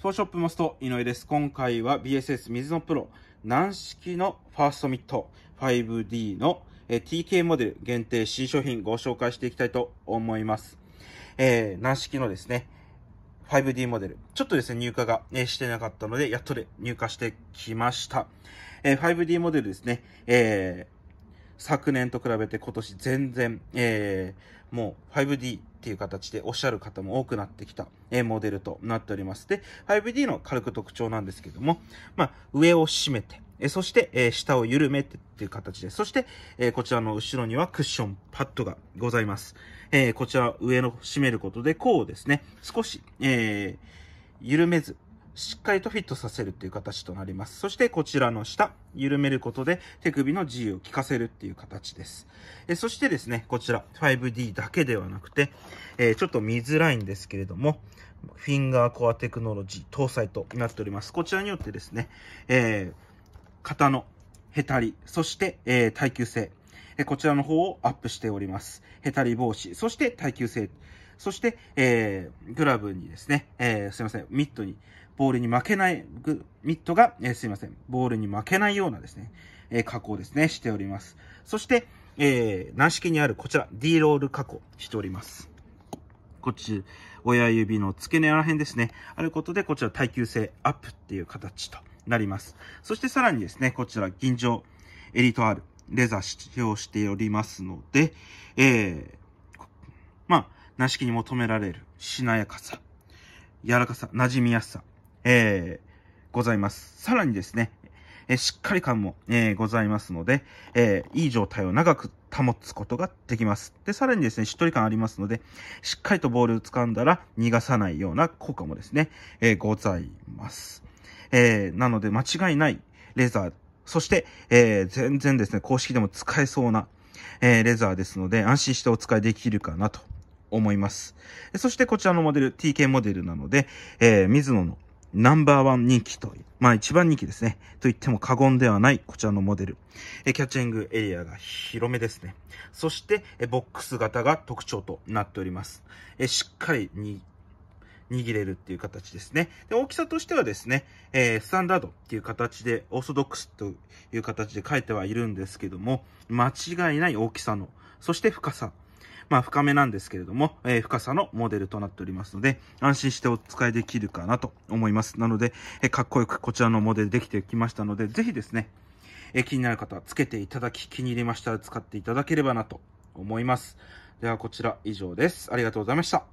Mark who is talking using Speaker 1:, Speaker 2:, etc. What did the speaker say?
Speaker 1: スポーショップモスト井上です。今回は BSS 水のプロ軟式のファーストミット 5D の TK モデル限定新商品ご紹介していきたいと思います。えー、軟式のですね、5D モデル。ちょっとですね、入荷が、ね、してなかったので、やっとで入荷してきました。えー、5D モデルですね、えー昨年と比べて今年全然、えー、もう 5D っていう形でおっしゃる方も多くなってきた、えモデルとなっております。で、5D の軽く特徴なんですけども、まあ、上を締めて、えそして、え下を緩めてっていう形で、そして、えこちらの後ろにはクッションパッドがございます。えこちら上の締めることで、こうですね、少し、え緩めず、しっかりとフィットさせるっていう形となります。そしてこちらの下、緩めることで手首の自由を効かせるっていう形です。えそしてですね、こちら 5D だけではなくて、えー、ちょっと見づらいんですけれども、フィンガーコアテクノロジー搭載となっております。こちらによってですね、えー、肩のへたり、そして、えー、耐久性、えこちらの方をアップしております。へたり防止、そして耐久性、そして、えー、グラブにですね、えー、すいません、ミットにボールに負けない、ミットが、えー、すいません、ボールに負けないようなですね、えー、加工ですね、しております。そして、えー、軟式にあるこちら、D ロール加工しております。こっち、親指の付け根ら辺ですね。あることで、こちら耐久性アップっていう形となります。そしてさらにですね、こちら、銀杏エリート R、レザー使用しておりますので、えー、まあ、軟式に求められるしなやかさ、柔らかさ、馴染みやすさ、えー、ございます。さらにですね、えしっかり感も、えー、ございますので、えー、いい状態を長く保つことができます。で、さらにですね、しっとり感ありますので、しっかりとボールを掴んだら逃がさないような効果もですね、えー、ございます。えなので間違いないレザー、そして、え全然ですね、公式でも使えそうな、えレザーですので、安心してお使いできるかなと思います。そしてこちらのモデル、TK モデルなので、えー、水野のナンバーワン人気とまあ一番人気ですね。と言っても過言ではないこちらのモデル。えキャッチングエリアが広めですね。そしてえボックス型が特徴となっております。えしっかりに握れるっていう形ですね。で大きさとしてはですね、えー、スタンダードっていう形で、オーソドックスという形で書いてはいるんですけども、間違いない大きさの、そして深さまあ、深めなんですけれども、えー、深さのモデルとなっておりますので、安心してお使いできるかなと思います。なので、えー、かっこよくこちらのモデルできてきましたので、ぜひですね、えー、気になる方はつけていただき、気に入りましたら使っていただければなと思います。では、こちら以上です。ありがとうございました。